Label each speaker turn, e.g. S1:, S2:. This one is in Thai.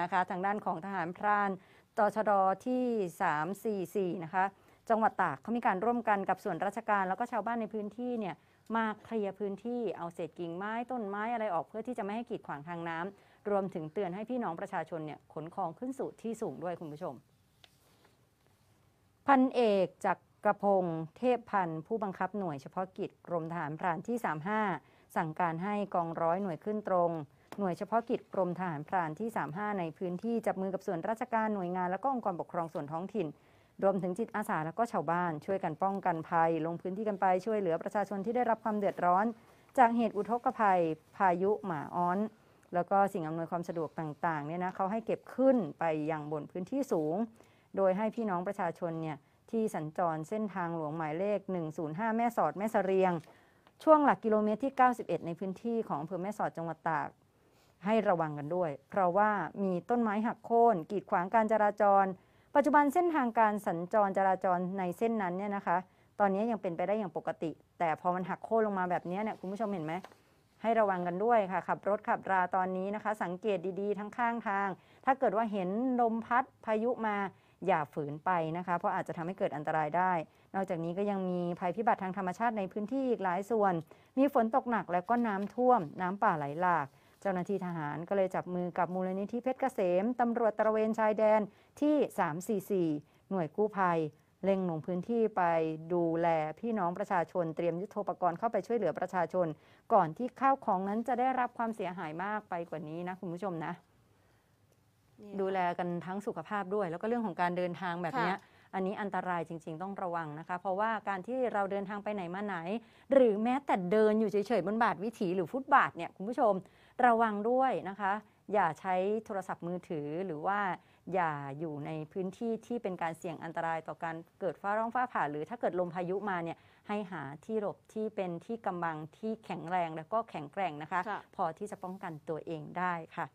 S1: นะคะ ทางด้านของทหารพรานตชดที่ 344 นะคะจังหวัดตากเขามีการร่วมกันกับส่วนราชการแล้วก็ชาวบ้านในพื้นที่เนี่ย มาเคลียร์พื้นที่เอาเศษกิ่งไม้ต้นไม้อะไรออกเพื่อที่จะไม่ให้กีดขวางทางน้ำ รวมถึงเตือนให้พี่น้องประชาชนเนี่ย ขนของขึ้นสู่ที่สูงด้วยคุณผู้ชม พันเอกจากกระพงเทพพันธ์ผู้บังคับหน่วยเฉพาะกิจกรมทหารพรานที่ 35 สั่งการให้กองร้อยหน่วยขึ้นตรงหน่วยเฉพาะกิจกรมทหารพรานที่ 35 ในพื้นที่ จับมือกับส่วนราชการหน่วยงานและก็องค์กรปกครองส่วนท้องถิ่น รวมถึงจิตอาสาและก็ชาวบ้านช่วยกันป้องกันภัยลงพื้นที่กันไปช่วยเหลือประชาชนที่ได้รับความเดือดร้อน จากเหตุอุทกภัยพายุหมาอ้อน แล้วก็สิ่งอำนวยความสะดวกต่างๆเนี่ยนะเขาให้เก็บขึ้นไปอย่างบนพื้นที่สูง โดยให้พี่น้องประชาชนเนี่ยที่สัญจรเส้นทางหลวงหมายเลข 105 แม่สอดแม่สเสรียง ช่วงหลักกิโลเมตรที่ 91 ในพื้นที่ของอำเภอแม่สอดจังหวัดตากให้ระวังกันด้วย เพราะว่ามีต้นไม้หักโค่นกีดขวางการจราจร ปัจจุบันเส้นทางการสัญจรจราจรในเส้นนั้นเนี่ยนะคะ ตอนนี้ยังเป็นไปได้อย่างปกติ แต่พอมันหักโค่นลงมาแบบนี้เนี่ยคุณผู้ชมเห็นไหม ให้ระวังกันด้วยค่ะขับรถขับราตอนนี้นะคะ สังเกตดีๆ ทั้งข้างทาง ถ้าเกิดว่าเห็นลมพัดพายุมาอย่าฝืนไปนะคะ เพราะอาจจะทำให้เกิดอันตรายได้ นอกจากนี้ก็ยังมีภัยพิบัติทางธรรมชาติในพื้นที่อีกหลายส่วน มีฝนตกหนักแล้วก็น้ำท่วม น้ำป่าไหลหลากเจ้าหน้าที่ทหาร ก็เลยจับมือกับมูลนิธิเพชรเกษมตำรวจตระเวนชายแดนที่ 344 หน่วยกู้ภัยเล็งลงพื้นที่ไปดูแลพี่น้องประชาชน เตรียมยุทโธปกรณ์เข้าไปช่วยเหลือประชาชน ก่อนที่ข้าวของนั้นจะได้รับความเสียหายมากไปกว่านี้นะ คุณผู้ชมนะ ดูแลกันทั้งสุขภาพด้วย แล้วก็เรื่องของการเดินทางแบบนี้อันนี้อันตรายจริงๆ ต้องระวังนะคะ เพราะว่าการที่เราเดินทางไปไหนมาไหน หรือแม้แต่เดินอยู่เฉยๆบนบาทวิถีหรือฟุตบาทเนี่ยคุณผู้ชมระวังด้วยนะคะ อย่าใช้โทรศัพท์มือถือหรือว่าอย่าอยู่ในพื้นที่ที่เป็นการเสี่ยงอันตรายต่อการเกิดฟ้าร้องฟ้าผ่า หรือถ้าเกิดลมพายุมาเนี่ยให้หาที่หลบที่เป็นที่กำบังที่แข็งแรงแล้วก็แข็งแกร่งนะคะ พอที่จะป้องกันตัวเองได้ค่ะ